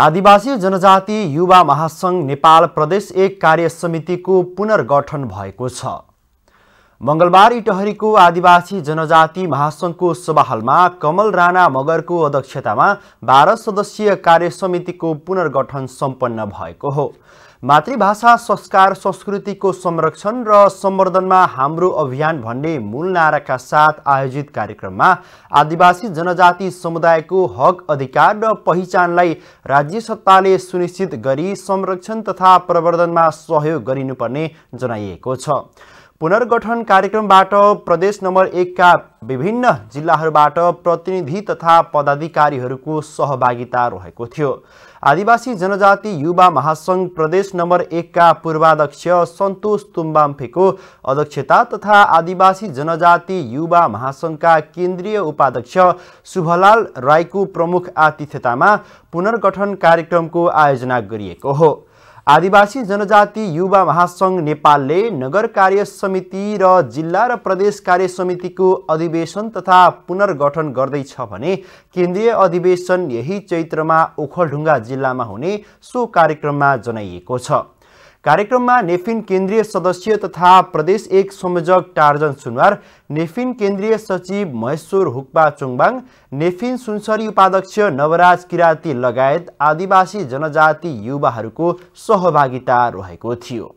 आदिवासी जनजाति युवा महासङ्घ नेपाल प्रदेश एक कार्य समितिको पुनर्गठन भएको छ मङ्गलबार इटहरीको आदिवासी जनजाति महासङ्घको सभाहालमा कमल राणा मगरको अध्यक्षतामा बाह्र सदस्यीय कार्य समितिको पुनर्गठन सम्पन्न भएको हो मातृभाषा संस्कार संस्कृतिको संरक्षण र सम्वर्धनमा हाम्रो अभियान भन्ने मूल नाराका साथ आयोजित कार्यक्रममा आदिवासी जनजाति समुदायको हक अधिकार र पहिचानलाई राज्य सत्ताले सुनिश्चित गरी संरक्षण तथा प्रवर्धनमा सहयोग गरिनुपर्ने जनाइएको छ पुनर्गठन कार्यक्रमबाट प्रदेश नम्बर एकका विभिन्न जिल्लाहरूबाट प्रतिनिधि तथा पदाधिकारीहरूको सहभागिता रहेको थियो आदिवासी जनजाति युवा महासङ्घ प्रदेश नम्बर एकका पूर्वाध्यक्ष सन्तोष तुम्बाम्फेको अध्यक्षता तथा आदिवासी जनजाति युवा महासङ्घका केन्द्रीय उपाध्यक्ष शुभलाल राईको प्रमुख आतिथ्यतामा पुनर्गठन कार्यक्रमको आयोजना गरिएको हो आदिवासी जनजाति युवा महासङ्घ नेपालले नगर कार्य समिति र जिल्ला र प्रदेश कार्य समितिको अधिवेशन तथा पुनर्गठन गर्दैछ भने केन्द्रीय अधिवेशन यही चैत्रमा ओखलढुङ्गा जिल्लामा हुने सो कार्यक्रममा जनाइएको छ कार्यक्रममा नेफिन केन्द्रीय सदस्य तथा प्रदेश एक संयोजक टार्जन सुनवार नेफिन केन्द्रीय सचिव महेश्वर हुक्पा चुङबाङ नेफिन सुनसरी उपाध्यक्ष नवराज किराती लगायत आदिवासी जनजाति युवाहरूको सहभागिता रहेको थियो